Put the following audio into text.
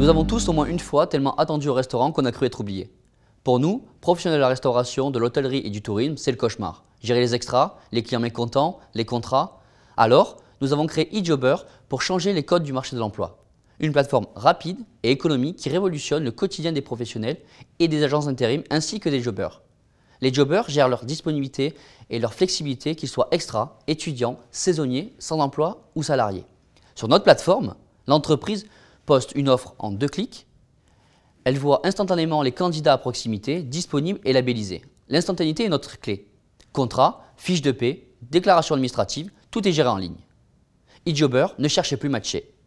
Nous avons tous au moins une fois tellement attendu au restaurant qu'on a cru être oublié. Pour nous, professionnels de la restauration, de l'hôtellerie et du tourisme, c'est le cauchemar. Gérer les extras, les clients mécontents, les contrats. Alors, nous avons créé eJobber pour changer les codes du marché de l'emploi. Une plateforme rapide et économique qui révolutionne le quotidien des professionnels et des agences d'intérim ainsi que des jobbers. Les jobbers gèrent leur disponibilité et leur flexibilité, qu'ils soient extras, étudiants, saisonniers, sans emploi ou salariés. Sur notre plateforme, l'entreprise poste une offre en deux clics. Elle voit instantanément les candidats à proximité disponibles et labellisés. L'instantanéité est notre clé. Contrat, fiche de paie, déclaration administrative, tout est géré en ligne. eJobber ne cherche plus matcher.